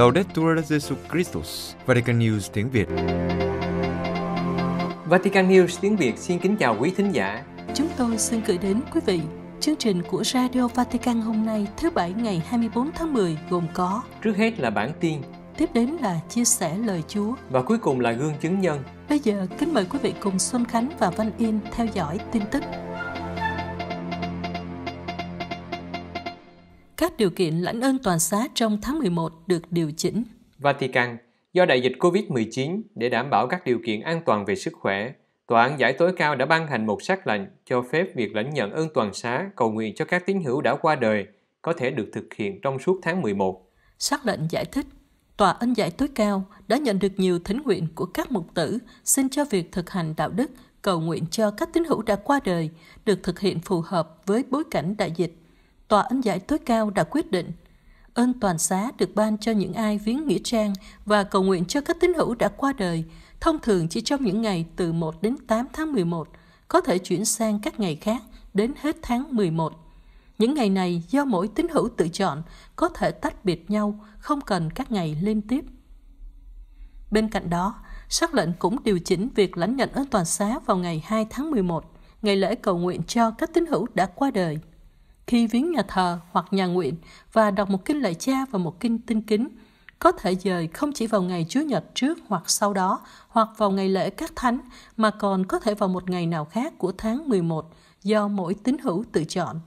Laudetur Jesu Christus, Vatican News tiếng Việt. Vatican News tiếng Việt xin kính chào quý thính giả. Chúng tôi xin gửi đến quý vị chương trình của Radio Vatican hôm nay thứ Bảy ngày 24 tháng 10 gồm có Trước hết là bản tin Tiếp đến là chia sẻ lời Chúa Và cuối cùng là gương chứng nhân Bây giờ kính mời quý vị cùng Xuân Khánh và Văn Yên theo dõi tin tức các điều kiện lãnh ơn toàn xá trong tháng 11 được điều chỉnh. Vatican, do đại dịch COVID-19 để đảm bảo các điều kiện an toàn về sức khỏe, Tòa án giải tối cao đã ban hành một sắc lệnh cho phép việc lãnh nhận ơn toàn xá cầu nguyện cho các tín hữu đã qua đời có thể được thực hiện trong suốt tháng 11. Sắc lệnh giải thích, Tòa án giải tối cao đã nhận được nhiều thỉnh nguyện của các mục tử xin cho việc thực hành đạo đức cầu nguyện cho các tín hữu đã qua đời được thực hiện phù hợp với bối cảnh đại dịch Tòa án giải tối cao đã quyết định ơn toàn xá được ban cho những ai viếng nghĩa trang và cầu nguyện cho các tín hữu đã qua đời, thông thường chỉ trong những ngày từ 1 đến 8 tháng 11, có thể chuyển sang các ngày khác đến hết tháng 11. Những ngày này do mỗi tín hữu tự chọn, có thể tách biệt nhau, không cần các ngày liên tiếp. Bên cạnh đó, sắc lệnh cũng điều chỉnh việc lãnh nhận ơn toàn xá vào ngày 2 tháng 11, ngày lễ cầu nguyện cho các tín hữu đã qua đời – khi viếng nhà thờ hoặc nhà nguyện và đọc một kinh lạy cha và một kinh tinh kính. Có thể dời không chỉ vào ngày Chúa Nhật trước hoặc sau đó, hoặc vào ngày lễ các thánh, mà còn có thể vào một ngày nào khác của tháng 11 do mỗi tín hữu tự chọn.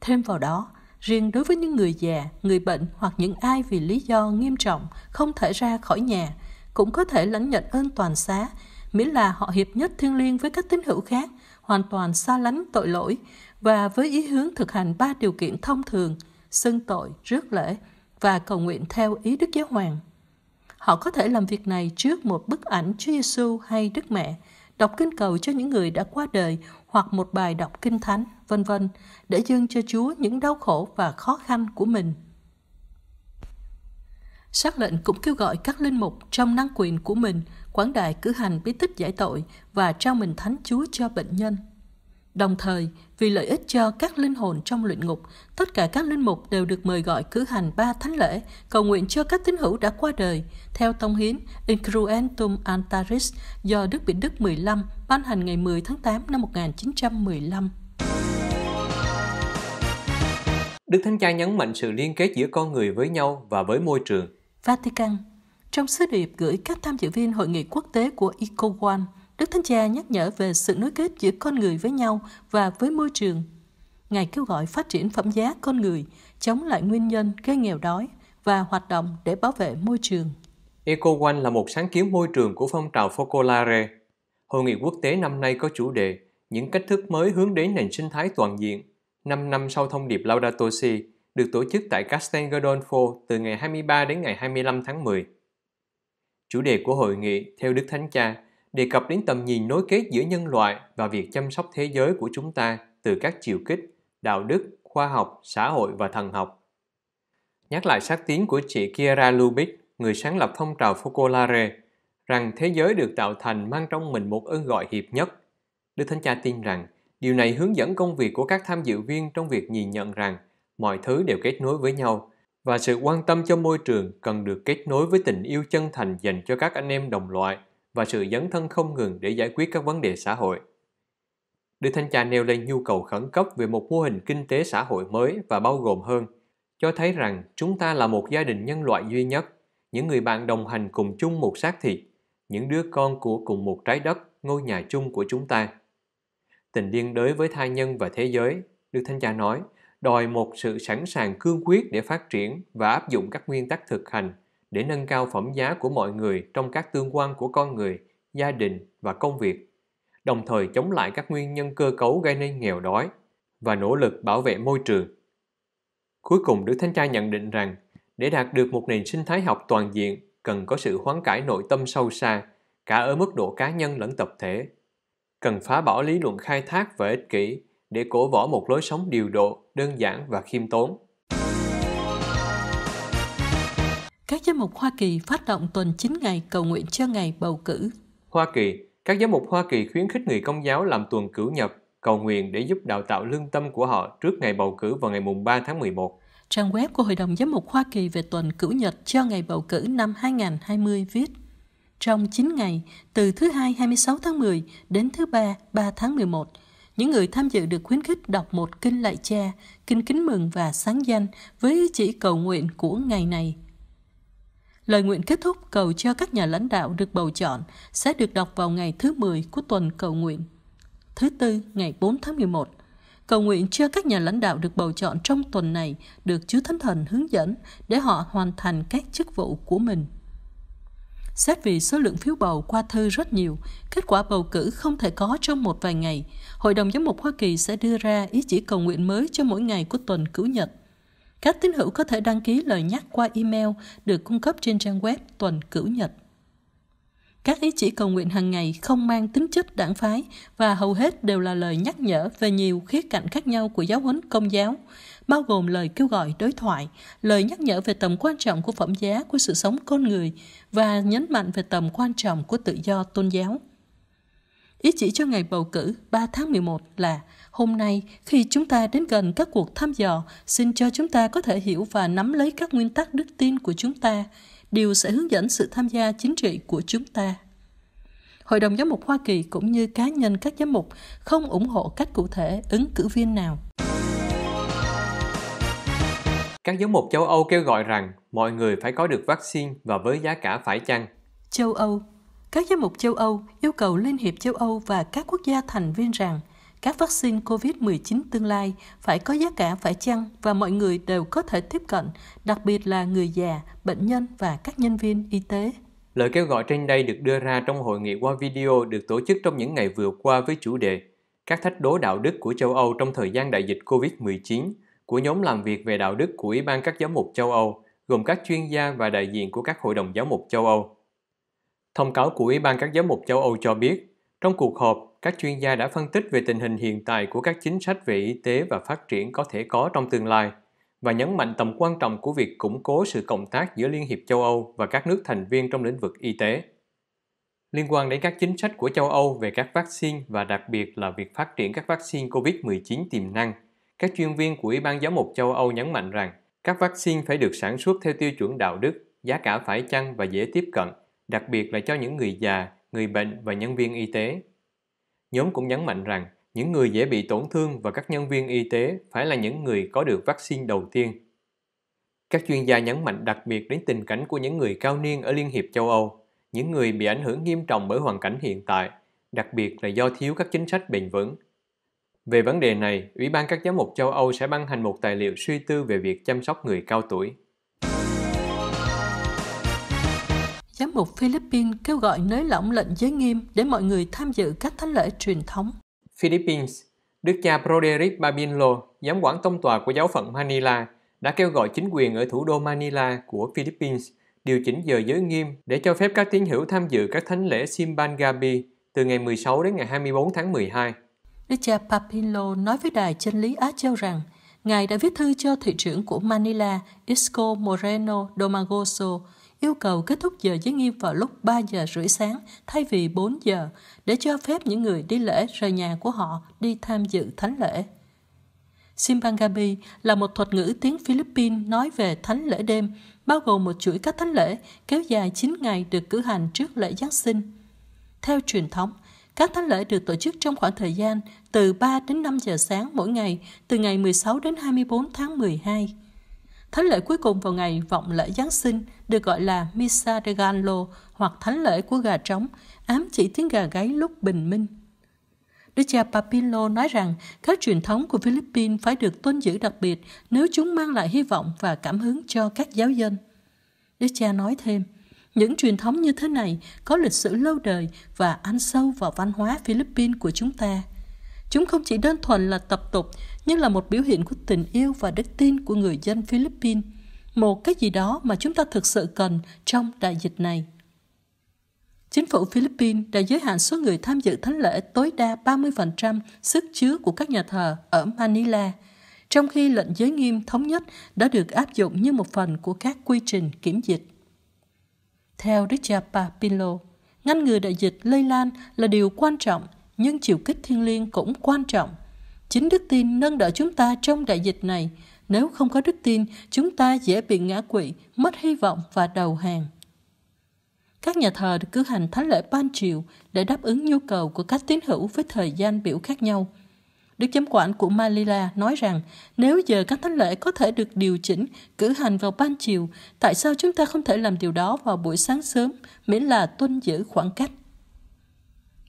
Thêm vào đó, riêng đối với những người già, người bệnh hoặc những ai vì lý do nghiêm trọng không thể ra khỏi nhà, cũng có thể lãnh nhận ơn toàn xá, miễn là họ hiệp nhất thiêng liêng với các tín hữu khác, hoàn toàn xa lánh tội lỗi và với ý hướng thực hành ba điều kiện thông thường xưng tội, rước lễ và cầu nguyện theo ý Đức Giáo Hoàng. Họ có thể làm việc này trước một bức ảnh Chúa Giêsu hay Đức Mẹ, đọc kinh cầu cho những người đã qua đời hoặc một bài đọc kinh thánh, vân vân, để dâng cho Chúa những đau khổ và khó khăn của mình. Sắc lệnh cũng kêu gọi các linh mục trong năng quyền của mình quảng đại cử hành bí tích giải tội và trao mình thánh Chúa cho bệnh nhân. Đồng thời, vì lợi ích cho các linh hồn trong luyện ngục, tất cả các linh mục đều được mời gọi cử hành ba thánh lễ, cầu nguyện cho các tín hữu đã qua đời. Theo thông hiến Incruentum Antaris do Đức Biển Đức 15 ban hành ngày 10 tháng 8 năm 1915. Đức Thánh Cha nhấn mạnh sự liên kết giữa con người với nhau và với môi trường. Vatican Trong sứ điệp gửi các tham dự viên hội nghị quốc tế của ECOWAN, Đức Thánh Cha nhắc nhở về sự nối kết giữa con người với nhau và với môi trường. Ngài kêu gọi phát triển phẩm giá con người, chống lại nguyên nhân gây nghèo đói và hoạt động để bảo vệ môi trường. Eco One là một sáng kiến môi trường của phong trào Focolare. Hội nghị quốc tế năm nay có chủ đề Những cách thức mới hướng đến nền sinh thái toàn diện. 5 năm sau thông điệp Laudato Si, được tổ chức tại Castel Gandolfo từ ngày 23 đến ngày 25 tháng 10. Chủ đề của hội nghị, theo Đức Thánh Cha, đề cập đến tầm nhìn nối kết giữa nhân loại và việc chăm sóc thế giới của chúng ta từ các chiều kích, đạo đức, khoa học, xã hội và thần học. Nhắc lại sáng tiếng của chị Kiera Lubick, người sáng lập phong trào Focolare, rằng thế giới được tạo thành mang trong mình một ơn gọi hiệp nhất. Đức Thánh Cha tin rằng, điều này hướng dẫn công việc của các tham dự viên trong việc nhìn nhận rằng mọi thứ đều kết nối với nhau và sự quan tâm cho môi trường cần được kết nối với tình yêu chân thành dành cho các anh em đồng loại – và sự dấn thân không ngừng để giải quyết các vấn đề xã hội. Đức Thanh Cha nêu lên nhu cầu khẩn cấp về một mô hình kinh tế xã hội mới và bao gồm hơn, cho thấy rằng chúng ta là một gia đình nhân loại duy nhất, những người bạn đồng hành cùng chung một xác thịt, những đứa con của cùng một trái đất, ngôi nhà chung của chúng ta. Tình liên đới với tha nhân và thế giới, Đức Thanh Cha nói, đòi một sự sẵn sàng cương quyết để phát triển và áp dụng các nguyên tắc thực hành để nâng cao phẩm giá của mọi người trong các tương quan của con người, gia đình và công việc, đồng thời chống lại các nguyên nhân cơ cấu gây nên nghèo đói và nỗ lực bảo vệ môi trường. Cuối cùng, Đức Thánh Cha nhận định rằng, để đạt được một nền sinh thái học toàn diện, cần có sự hoán cải nội tâm sâu xa, cả ở mức độ cá nhân lẫn tập thể. Cần phá bỏ lý luận khai thác và ích kỷ để cổ võ một lối sống điều độ, đơn giản và khiêm tốn. các giám mục Hoa Kỳ phát động tuần 9 ngày cầu nguyện cho ngày bầu cử. Hoa Kỳ, các giám mục Hoa Kỳ khuyến khích người công giáo làm tuần cửu nhật, cầu nguyện để giúp đào tạo lương tâm của họ trước ngày bầu cử vào ngày mùng 3 tháng 11. Trang web của Hội đồng Giám mục Hoa Kỳ về tuần cửu nhật cho ngày bầu cử năm 2020 viết Trong 9 ngày, từ thứ Hai 26 tháng 10 đến thứ Ba 3 tháng 11, những người tham dự được khuyến khích đọc một kinh lạy cha, kinh kính mừng và sáng danh với ý chỉ cầu nguyện của ngày này Lời nguyện kết thúc cầu cho các nhà lãnh đạo được bầu chọn sẽ được đọc vào ngày thứ 10 của tuần cầu nguyện. Thứ tư, ngày 4 tháng 11, cầu nguyện cho các nhà lãnh đạo được bầu chọn trong tuần này được Chúa Thánh Thần hướng dẫn để họ hoàn thành các chức vụ của mình. Xét vì số lượng phiếu bầu qua thư rất nhiều, kết quả bầu cử không thể có trong một vài ngày, Hội đồng Giám mục Hoa Kỳ sẽ đưa ra ý chỉ cầu nguyện mới cho mỗi ngày của tuần cứu nhật. Các tín hữu có thể đăng ký lời nhắc qua email được cung cấp trên trang web tuần cửu nhật. Các ý chỉ cầu nguyện hàng ngày không mang tính chất đảng phái và hầu hết đều là lời nhắc nhở về nhiều khía cạnh khác nhau của giáo huấn công giáo, bao gồm lời kêu gọi đối thoại, lời nhắc nhở về tầm quan trọng của phẩm giá của sự sống con người và nhấn mạnh về tầm quan trọng của tự do tôn giáo. Ý chỉ cho ngày bầu cử 3 tháng 11 là hôm nay khi chúng ta đến gần các cuộc thăm dò, xin cho chúng ta có thể hiểu và nắm lấy các nguyên tắc đức tin của chúng ta, điều sẽ hướng dẫn sự tham gia chính trị của chúng ta. Hội đồng giám mục Hoa Kỳ cũng như cá nhân các giám mục không ủng hộ cách cụ thể ứng cử viên nào. Các giám mục châu Âu kêu gọi rằng mọi người phải có được vaccine và với giá cả phải chăng. Châu Âu các giám mục châu Âu yêu cầu Liên hiệp châu Âu và các quốc gia thành viên rằng các vaccine COVID-19 tương lai phải có giá cả phải chăng và mọi người đều có thể tiếp cận, đặc biệt là người già, bệnh nhân và các nhân viên y tế. Lời kêu gọi trên đây được đưa ra trong hội nghị qua video được tổ chức trong những ngày vừa qua với chủ đề Các thách đố đạo đức của châu Âu trong thời gian đại dịch COVID-19 của nhóm làm việc về đạo đức của Ủy ban các giám mục châu Âu, gồm các chuyên gia và đại diện của các hội đồng giáo mục châu Âu. Thông cáo của Ủy ban các giám mục châu Âu cho biết, trong cuộc họp, các chuyên gia đã phân tích về tình hình hiện tại của các chính sách về y tế và phát triển có thể có trong tương lai và nhấn mạnh tầm quan trọng của việc củng cố sự cộng tác giữa Liên hiệp châu Âu và các nước thành viên trong lĩnh vực y tế. Liên quan đến các chính sách của châu Âu về các vaccine và đặc biệt là việc phát triển các vaccine COVID-19 tiềm năng, các chuyên viên của Ủy ban Giám mục châu Âu nhấn mạnh rằng các vaccine phải được sản xuất theo tiêu chuẩn đạo đức, giá cả phải chăng và dễ tiếp cận đặc biệt là cho những người già, người bệnh và nhân viên y tế. Nhóm cũng nhấn mạnh rằng những người dễ bị tổn thương và các nhân viên y tế phải là những người có được vaccine đầu tiên. Các chuyên gia nhấn mạnh đặc biệt đến tình cảnh của những người cao niên ở Liên hiệp châu Âu, những người bị ảnh hưởng nghiêm trọng bởi hoàn cảnh hiện tại, đặc biệt là do thiếu các chính sách bền vững. Về vấn đề này, Ủy ban các giám mục châu Âu sẽ ban hành một tài liệu suy tư về việc chăm sóc người cao tuổi. giám mục Philippines kêu gọi nới lỏng lệnh giới nghiêm để mọi người tham dự các thánh lễ truyền thống. Philippines, Đức cha Broderick Babinlo, giám quản tông tòa của giáo phận Manila, đã kêu gọi chính quyền ở thủ đô Manila của Philippines điều chỉnh giờ giới nghiêm để cho phép các tín hữu tham dự các thánh lễ Gabi từ ngày 16 đến ngày 24 tháng 12. Đức cha Papinlo nói với đài chân lý Á Châu rằng Ngài đã viết thư cho thị trưởng của Manila Isco Moreno Domagoso yêu cầu kết thúc giờ giới nghiêm vào lúc 3 giờ rưỡi sáng thay vì 4 giờ để cho phép những người đi lễ rời nhà của họ đi tham dự thánh lễ. simbangabi là một thuật ngữ tiếng Philippines nói về thánh lễ đêm, bao gồm một chuỗi các thánh lễ kéo dài 9 ngày được cử hành trước lễ Giáng sinh. Theo truyền thống, các thánh lễ được tổ chức trong khoảng thời gian từ 3 đến 5 giờ sáng mỗi ngày, từ ngày 16 đến 24 tháng 12. Thánh lễ cuối cùng vào ngày vọng lễ Giáng sinh được gọi là Misa de Regalo hoặc Thánh lễ của gà trống, ám chỉ tiếng gà gáy lúc bình minh. Đức cha Papillo nói rằng các truyền thống của Philippines phải được tôn giữ đặc biệt nếu chúng mang lại hy vọng và cảm hứng cho các giáo dân. Đức cha nói thêm, những truyền thống như thế này có lịch sử lâu đời và ăn sâu vào văn hóa Philippines của chúng ta. Chúng không chỉ đơn thuần là tập tục, nhưng là một biểu hiện của tình yêu và đức tin của người dân Philippines – một cái gì đó mà chúng ta thực sự cần trong đại dịch này. Chính phủ Philippines đã giới hạn số người tham dự thánh lễ tối đa 30% sức chứa của các nhà thờ ở Manila, trong khi lệnh giới nghiêm thống nhất đã được áp dụng như một phần của các quy trình kiểm dịch. Theo Richard Papillo, ngăn ngừa đại dịch lây lan là điều quan trọng, nhưng chiều kích thiên liêng cũng quan trọng. Chính đức tin nâng đỡ chúng ta trong đại dịch này – nếu không có đức tin, chúng ta dễ bị ngã quỵ, mất hy vọng và đầu hàng. Các nhà thờ được cử hành thánh lễ ban triều để đáp ứng nhu cầu của các tín hữu với thời gian biểu khác nhau. Đức giám quản của Malila nói rằng nếu giờ các thánh lễ có thể được điều chỉnh, cử hành vào ban chiều, tại sao chúng ta không thể làm điều đó vào buổi sáng sớm, miễn là tuân giữ khoảng cách?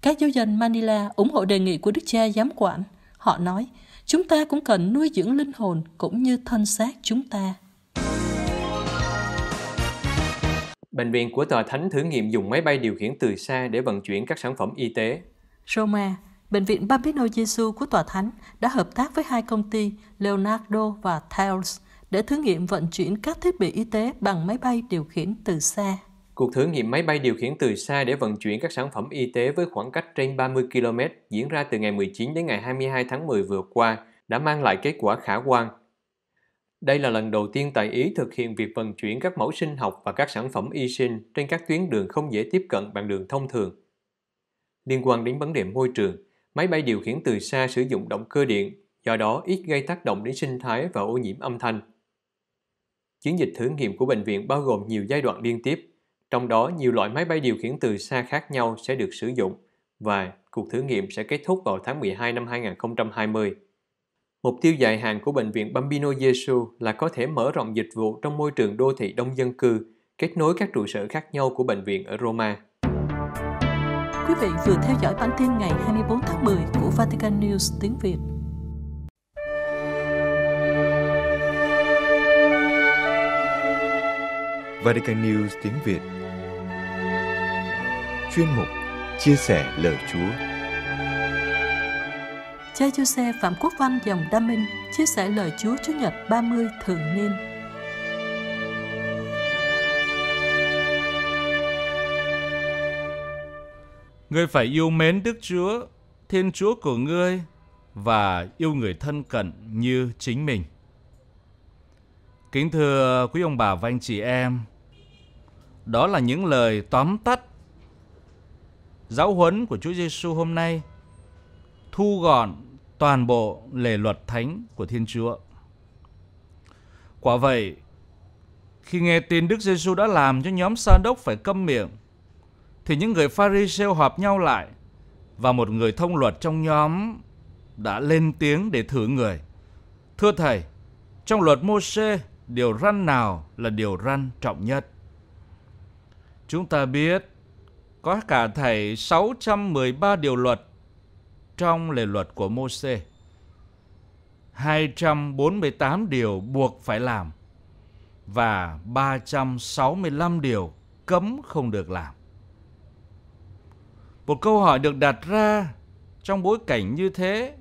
Các giáo dân Manila ủng hộ đề nghị của đức cha giám quản. Họ nói, chúng ta cũng cần nuôi dưỡng linh hồn cũng như thân xác chúng ta. Bệnh viện của Tòa Thánh thử nghiệm dùng máy bay điều khiển từ xa để vận chuyển các sản phẩm y tế. Roma, Bệnh viện Bambino Gesù của Tòa Thánh đã hợp tác với hai công ty Leonardo và Thales để thử nghiệm vận chuyển các thiết bị y tế bằng máy bay điều khiển từ xa. Cuộc thử nghiệm máy bay điều khiển từ xa để vận chuyển các sản phẩm y tế với khoảng cách trên 30 km diễn ra từ ngày 19 đến ngày 22 tháng 10 vừa qua đã mang lại kết quả khả quan. Đây là lần đầu tiên tại Ý thực hiện việc vận chuyển các mẫu sinh học và các sản phẩm y sinh trên các tuyến đường không dễ tiếp cận bằng đường thông thường. Liên quan đến vấn đề môi trường, máy bay điều khiển từ xa sử dụng động cơ điện, do đó ít gây tác động đến sinh thái và ô nhiễm âm thanh. Chiến dịch thử nghiệm của bệnh viện bao gồm nhiều giai đoạn liên tiếp – trong đó, nhiều loại máy bay điều khiển từ xa khác nhau sẽ được sử dụng và cuộc thử nghiệm sẽ kết thúc vào tháng 12 năm 2020. Mục tiêu dài hạn của Bệnh viện Bambino Gesù là có thể mở rộng dịch vụ trong môi trường đô thị đông dân cư, kết nối các trụ sở khác nhau của bệnh viện ở Roma. Quý vị vừa theo dõi bản tin ngày 24 tháng 10 của Vatican News tiếng Việt. Vatican News tiếng Việt chuyên mục Chia sẻ lời Chúa. Cha Giuse Phạm Quốc Văn dòng Đa Minh chia sẻ lời Chúa Chúa nhật 30 thường niên. Ngươi phải yêu mến Đức Chúa, Thiên Chúa của ngươi và yêu người thân cận như chính mình. Kính thưa quý ông bà và anh chị em, đó là những lời tóm tắt Giáo huấn của Chúa Giêsu hôm nay thu gọn toàn bộ lề luật thánh của Thiên Chúa. Quả vậy, khi nghe tin Đức Giêsu đã làm cho nhóm sa đốc phải câm miệng, thì những người Pharisêu họp nhau lại và một người thông luật trong nhóm đã lên tiếng để thử người. Thưa thầy, trong luật mô Môsê, điều răn nào là điều răn trọng nhất? Chúng ta biết có cả thảy 613 điều luật trong lề luật của Môse. 248 điều buộc phải làm và 365 điều cấm không được làm. Một câu hỏi được đặt ra trong bối cảnh như thế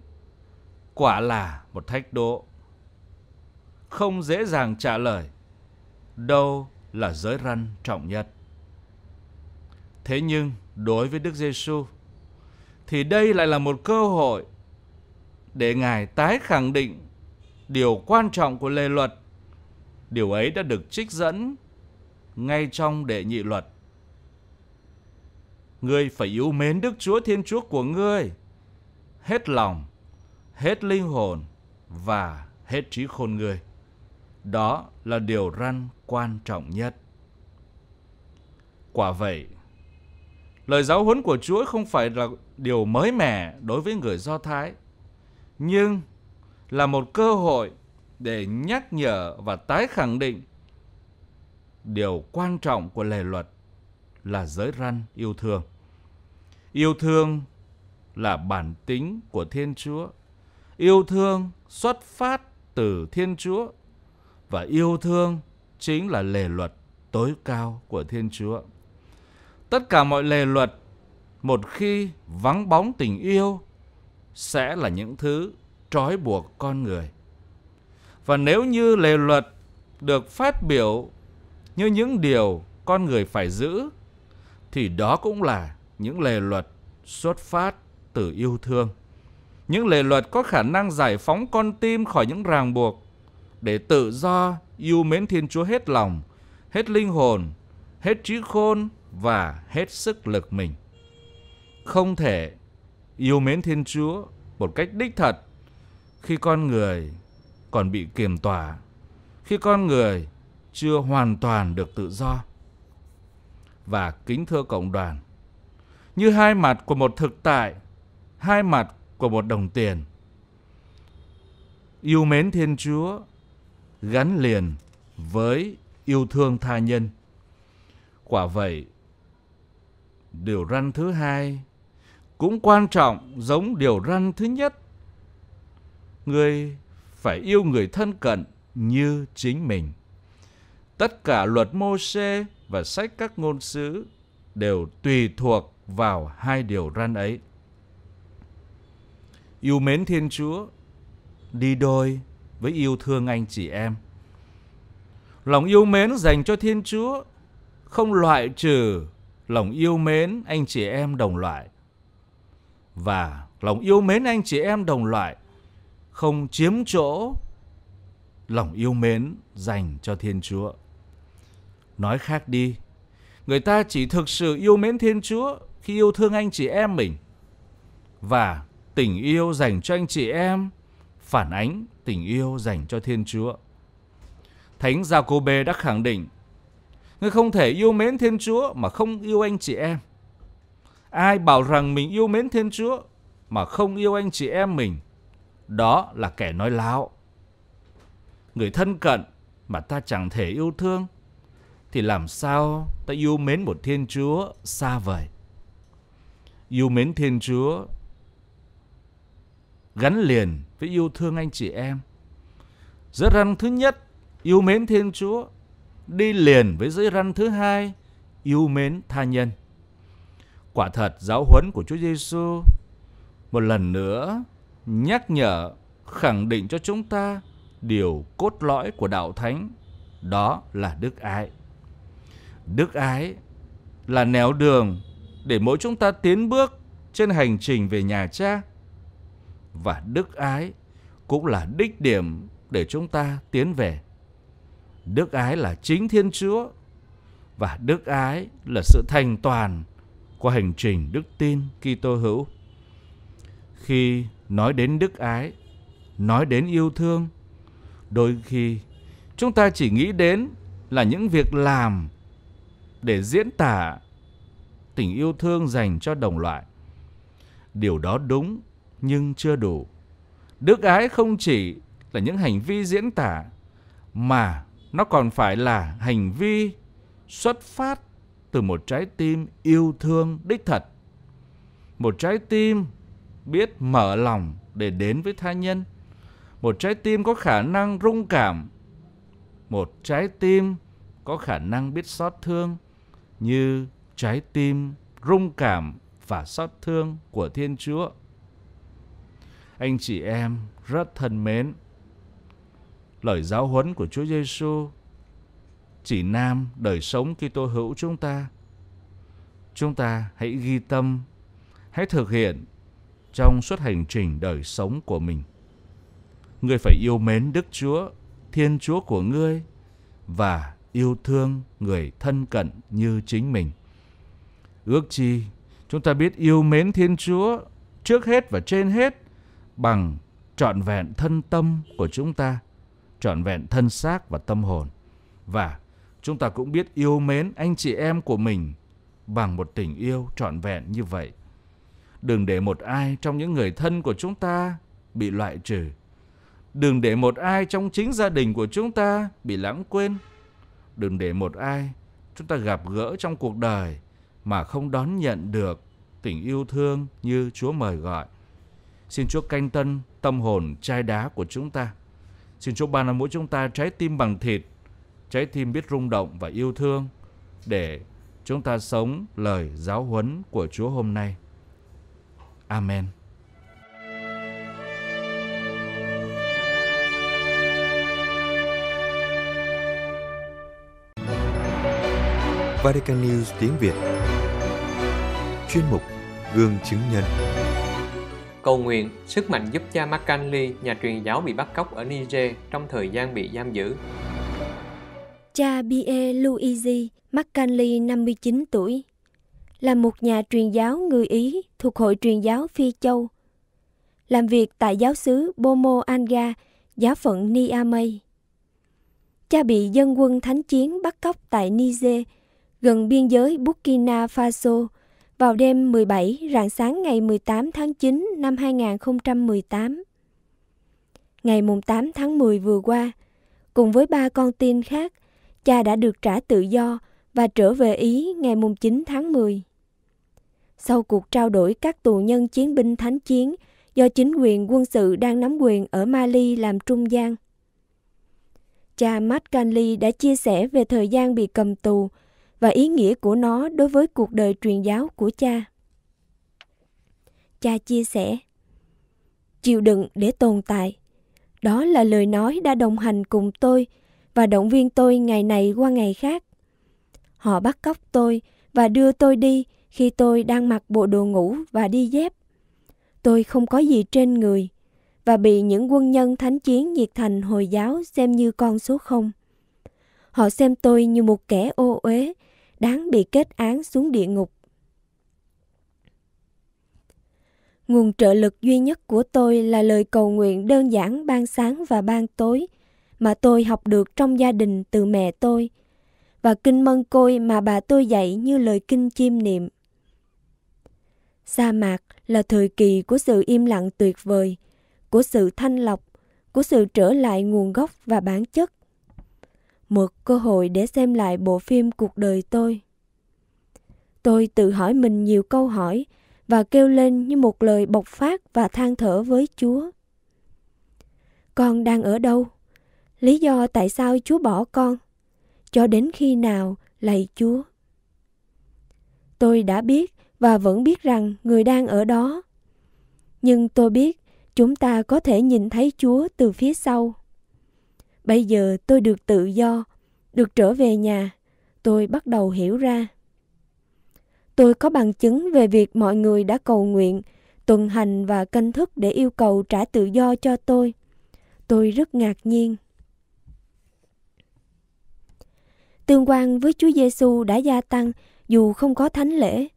quả là một thách đố. Không dễ dàng trả lời đâu là giới răn trọng nhất. Thế nhưng đối với Đức Giêsu thì đây lại là một cơ hội để Ngài tái khẳng định điều quan trọng của lề luật. Điều ấy đã được trích dẫn ngay trong đệ nhị luật. Ngươi phải yêu mến Đức Chúa Thiên Chúa của ngươi hết lòng, hết linh hồn và hết trí khôn ngươi. Đó là điều răn quan trọng nhất. Quả vậy, Lời giáo huấn của Chúa không phải là điều mới mẻ đối với người Do Thái, nhưng là một cơ hội để nhắc nhở và tái khẳng định điều quan trọng của lề luật là giới răn yêu thương. Yêu thương là bản tính của Thiên Chúa. Yêu thương xuất phát từ Thiên Chúa và yêu thương chính là lề luật tối cao của Thiên Chúa tất cả mọi lề luật một khi vắng bóng tình yêu sẽ là những thứ trói buộc con người và nếu như lề luật được phát biểu như những điều con người phải giữ thì đó cũng là những lề luật xuất phát từ yêu thương những lề luật có khả năng giải phóng con tim khỏi những ràng buộc để tự do yêu mến thiên chúa hết lòng hết linh hồn hết trí khôn và hết sức lực mình. Không thể yêu mến Thiên Chúa một cách đích thật khi con người còn bị kiềm tỏa, khi con người chưa hoàn toàn được tự do. Và kính thưa cộng đoàn, như hai mặt của một thực tại, hai mặt của một đồng tiền. Yêu mến Thiên Chúa gắn liền với yêu thương tha nhân. Quả vậy, điều răn thứ hai cũng quan trọng giống điều răn thứ nhất. Người phải yêu người thân cận như chính mình. Tất cả luật mô xê và sách các ngôn sứ đều tùy thuộc vào hai điều răn ấy. Yêu mến Thiên Chúa đi đôi với yêu thương anh chị em. Lòng yêu mến dành cho Thiên Chúa không loại trừ lòng yêu mến anh chị em đồng loại. Và lòng yêu mến anh chị em đồng loại không chiếm chỗ lòng yêu mến dành cho Thiên Chúa. Nói khác đi, người ta chỉ thực sự yêu mến Thiên Chúa khi yêu thương anh chị em mình. Và tình yêu dành cho anh chị em phản ánh tình yêu dành cho Thiên Chúa. Thánh Gia Cô Bê đã khẳng định Ngươi không thể yêu mến Thiên Chúa mà không yêu anh chị em. Ai bảo rằng mình yêu mến Thiên Chúa mà không yêu anh chị em mình, đó là kẻ nói láo. Người thân cận mà ta chẳng thể yêu thương, thì làm sao ta yêu mến một Thiên Chúa xa vời? Yêu mến Thiên Chúa gắn liền với yêu thương anh chị em. Rất răn thứ nhất, yêu mến Thiên Chúa đi liền với dãy răn thứ hai, yêu mến tha nhân. Quả thật giáo huấn của Chúa Giêsu một lần nữa nhắc nhở khẳng định cho chúng ta điều cốt lõi của đạo thánh đó là đức ái. Đức ái là nẻo đường để mỗi chúng ta tiến bước trên hành trình về nhà cha và đức ái cũng là đích điểm để chúng ta tiến về Đức ái là chính Thiên Chúa và đức ái là sự thành toàn của hành trình đức tin Kitô hữu. Khi nói đến đức ái, nói đến yêu thương, đôi khi chúng ta chỉ nghĩ đến là những việc làm để diễn tả tình yêu thương dành cho đồng loại. Điều đó đúng nhưng chưa đủ. Đức ái không chỉ là những hành vi diễn tả mà nó còn phải là hành vi xuất phát từ một trái tim yêu thương đích thật một trái tim biết mở lòng để đến với tha nhân một trái tim có khả năng rung cảm một trái tim có khả năng biết xót thương như trái tim rung cảm và xót thương của thiên chúa anh chị em rất thân mến lời giáo huấn của Chúa Giêsu chỉ nam đời sống Kitô hữu chúng ta. Chúng ta hãy ghi tâm, hãy thực hiện trong suốt hành trình đời sống của mình. Ngươi phải yêu mến Đức Chúa, Thiên Chúa của ngươi và yêu thương người thân cận như chính mình. Ước chi chúng ta biết yêu mến Thiên Chúa trước hết và trên hết bằng trọn vẹn thân tâm của chúng ta trọn vẹn thân xác và tâm hồn. Và chúng ta cũng biết yêu mến anh chị em của mình bằng một tình yêu trọn vẹn như vậy. Đừng để một ai trong những người thân của chúng ta bị loại trừ. Đừng để một ai trong chính gia đình của chúng ta bị lãng quên. Đừng để một ai chúng ta gặp gỡ trong cuộc đời mà không đón nhận được tình yêu thương như Chúa mời gọi. Xin Chúa canh tân tâm hồn chai đá của chúng ta. Xin Chúa ban cho mỗi chúng ta trái tim bằng thịt, trái tim biết rung động và yêu thương để chúng ta sống lời giáo huấn của Chúa hôm nay. Amen. Vatican News tiếng Việt Chuyên mục Gương chứng nhân Cầu nguyện, sức mạnh giúp cha McKinley, nhà truyền giáo bị bắt cóc ở Niger trong thời gian bị giam giữ. Cha b Luigi McKinley, 59 tuổi, là một nhà truyền giáo người Ý thuộc Hội truyền giáo Phi Châu, làm việc tại giáo xứ Bomo Anga, giáo phận Niamey. Cha bị dân quân thánh chiến bắt cóc tại Niger, gần biên giới Burkina Faso – vào đêm 17 rạng sáng ngày 18 tháng 9 năm 2018. Ngày 8 tháng 10 vừa qua, cùng với ba con tin khác, cha đã được trả tự do và trở về Ý ngày 9 tháng 10. Sau cuộc trao đổi các tù nhân chiến binh thánh chiến do chính quyền quân sự đang nắm quyền ở Mali làm trung gian, cha Matt Canley đã chia sẻ về thời gian bị cầm tù và ý nghĩa của nó đối với cuộc đời truyền giáo của cha. Cha chia sẻ, chịu đựng để tồn tại. Đó là lời nói đã đồng hành cùng tôi và động viên tôi ngày này qua ngày khác. Họ bắt cóc tôi và đưa tôi đi khi tôi đang mặc bộ đồ ngủ và đi dép. Tôi không có gì trên người và bị những quân nhân thánh chiến nhiệt thành Hồi giáo xem như con số không. Họ xem tôi như một kẻ ô uế đáng bị kết án xuống địa ngục. Nguồn trợ lực duy nhất của tôi là lời cầu nguyện đơn giản ban sáng và ban tối mà tôi học được trong gia đình từ mẹ tôi và kinh mân côi mà bà tôi dạy như lời kinh chiêm niệm. Sa mạc là thời kỳ của sự im lặng tuyệt vời, của sự thanh lọc, của sự trở lại nguồn gốc và bản chất một cơ hội để xem lại bộ phim cuộc đời tôi tôi tự hỏi mình nhiều câu hỏi và kêu lên như một lời bộc phát và than thở với chúa con đang ở đâu lý do tại sao chúa bỏ con cho đến khi nào lạy chúa tôi đã biết và vẫn biết rằng người đang ở đó nhưng tôi biết chúng ta có thể nhìn thấy chúa từ phía sau bây giờ tôi được tự do được trở về nhà tôi bắt đầu hiểu ra tôi có bằng chứng về việc mọi người đã cầu nguyện tuần hành và canh thức để yêu cầu trả tự do cho tôi tôi rất ngạc nhiên tương quan với Chúa Giêsu đã gia tăng dù không có thánh lễ.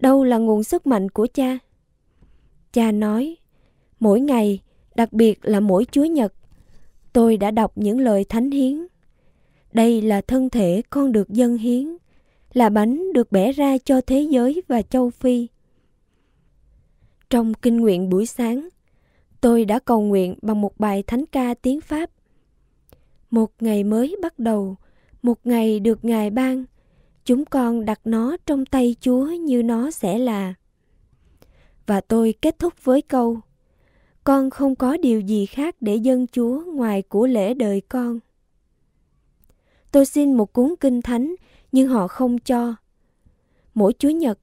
Đâu là nguồn sức mạnh của cha? Cha nói, mỗi ngày, đặc biệt là mỗi Chúa Nhật, tôi đã đọc những lời thánh hiến. Đây là thân thể con được dân hiến, là bánh được bẻ ra cho thế giới và châu Phi. Trong kinh nguyện buổi sáng, tôi đã cầu nguyện bằng một bài thánh ca tiếng Pháp. Một ngày mới bắt đầu, một ngày được Ngài ban, chúng con đặt nó trong tay Chúa như nó sẽ là. Và tôi kết thúc với câu con không có điều gì khác để dâng Chúa ngoài của lễ đời con. Tôi xin một cuốn kinh thánh nhưng họ không cho. Mỗi Chúa Nhật,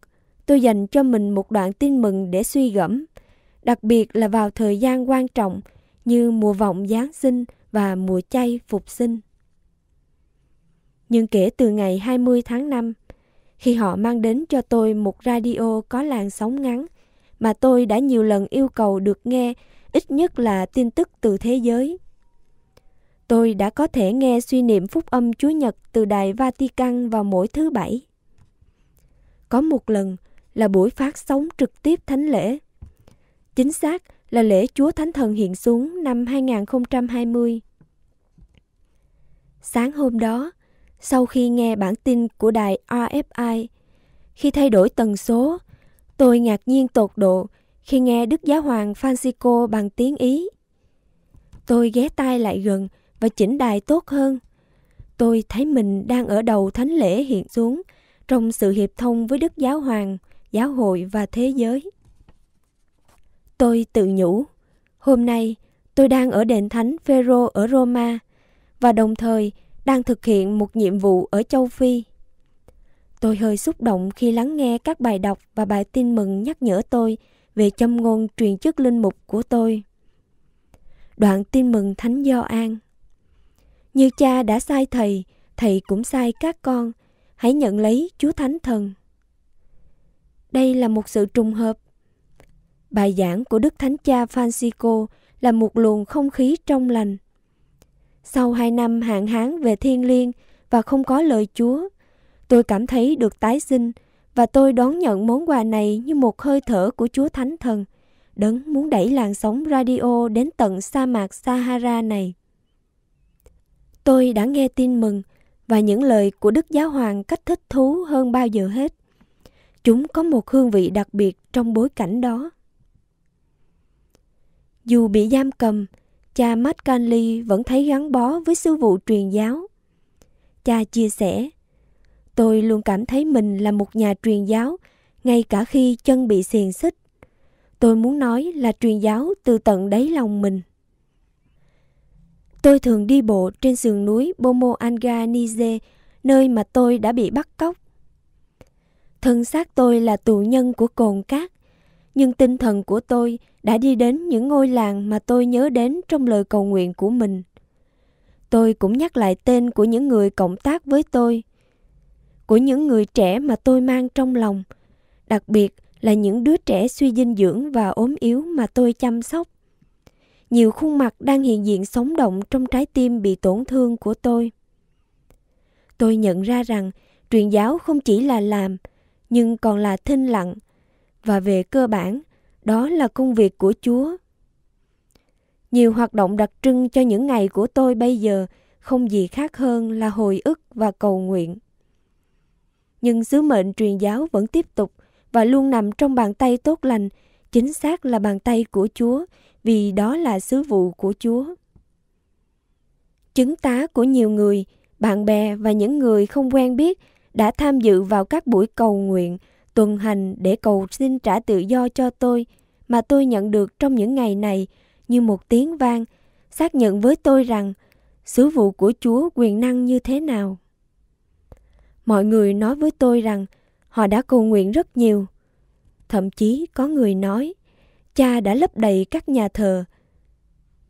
tôi dành cho mình một đoạn tin mừng để suy gẫm, đặc biệt là vào thời gian quan trọng như mùa vọng Giáng sinh và mùa chay phục sinh. Nhưng kể từ ngày 20 tháng 5, khi họ mang đến cho tôi một radio có làn sóng ngắn mà tôi đã nhiều lần yêu cầu được nghe, ít nhất là tin tức từ thế giới. Tôi đã có thể nghe suy niệm phúc âm Chúa Nhật từ Đài Vatican vào mỗi thứ bảy. Có một lần là buổi phát sóng trực tiếp thánh lễ. Chính xác là lễ Chúa Thánh Thần hiện xuống năm 2020. Sáng hôm đó, sau khi nghe bản tin của đài RFI, khi thay đổi tần số, Tôi ngạc nhiên tột độ khi nghe Đức Giáo Hoàng Francisco bằng tiếng Ý. Tôi ghé tai lại gần và chỉnh đài tốt hơn. Tôi thấy mình đang ở đầu thánh lễ hiện xuống trong sự hiệp thông với Đức Giáo Hoàng, Giáo hội và thế giới. Tôi tự nhủ, hôm nay tôi đang ở đền thánh Vero ở Roma và đồng thời đang thực hiện một nhiệm vụ ở châu Phi. Tôi hơi xúc động khi lắng nghe các bài đọc và bài tin mừng nhắc nhở tôi về châm ngôn truyền chức linh mục của tôi. Đoạn tin mừng Thánh Do An Như cha đã sai thầy, thầy cũng sai các con, hãy nhận lấy Chúa Thánh Thần. Đây là một sự trùng hợp. Bài giảng của Đức Thánh Cha Francisco là một luồng không khí trong lành. Sau hai năm hạn hán về thiên liêng và không có lời Chúa, Tôi cảm thấy được tái sinh và tôi đón nhận món quà này như một hơi thở của Chúa Thánh Thần, đấng muốn đẩy làn sóng radio đến tận sa mạc Sahara này. Tôi đã nghe tin mừng và những lời của Đức Giáo Hoàng cách thích thú hơn bao giờ hết. Chúng có một hương vị đặc biệt trong bối cảnh đó. Dù bị giam cầm, cha Matt Canley vẫn thấy gắn bó với sứ vụ truyền giáo. Cha chia sẻ, Tôi luôn cảm thấy mình là một nhà truyền giáo, ngay cả khi chân bị xiềng xích. Tôi muốn nói là truyền giáo từ tận đáy lòng mình. Tôi thường đi bộ trên sườn núi Bomo Anga Nize nơi mà tôi đã bị bắt cóc. Thân xác tôi là tù nhân của cồn cát, nhưng tinh thần của tôi đã đi đến những ngôi làng mà tôi nhớ đến trong lời cầu nguyện của mình. Tôi cũng nhắc lại tên của những người cộng tác với tôi của những người trẻ mà tôi mang trong lòng đặc biệt là những đứa trẻ suy dinh dưỡng và ốm yếu mà tôi chăm sóc nhiều khuôn mặt đang hiện diện sống động trong trái tim bị tổn thương của tôi tôi nhận ra rằng truyền giáo không chỉ là làm nhưng còn là thinh lặng và về cơ bản đó là công việc của chúa nhiều hoạt động đặc trưng cho những ngày của tôi bây giờ không gì khác hơn là hồi ức và cầu nguyện nhưng sứ mệnh truyền giáo vẫn tiếp tục và luôn nằm trong bàn tay tốt lành, chính xác là bàn tay của Chúa, vì đó là sứ vụ của Chúa. Chứng tá của nhiều người, bạn bè và những người không quen biết đã tham dự vào các buổi cầu nguyện, tuần hành để cầu xin trả tự do cho tôi mà tôi nhận được trong những ngày này như một tiếng vang xác nhận với tôi rằng sứ vụ của Chúa quyền năng như thế nào mọi người nói với tôi rằng họ đã cầu nguyện rất nhiều. Thậm chí có người nói, cha đã lấp đầy các nhà thờ.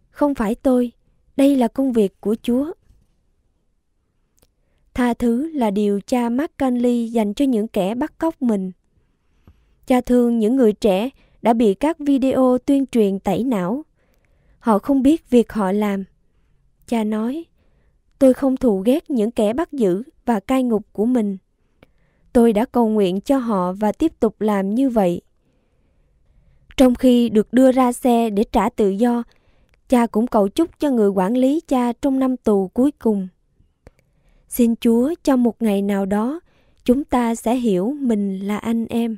Không phải tôi, đây là công việc của Chúa. Tha thứ là điều cha McKinley dành cho những kẻ bắt cóc mình. Cha thương những người trẻ đã bị các video tuyên truyền tẩy não. Họ không biết việc họ làm. Cha nói, Tôi không thù ghét những kẻ bắt giữ và cai ngục của mình. Tôi đã cầu nguyện cho họ và tiếp tục làm như vậy. Trong khi được đưa ra xe để trả tự do, cha cũng cầu chúc cho người quản lý cha trong năm tù cuối cùng. Xin Chúa cho một ngày nào đó chúng ta sẽ hiểu mình là anh em.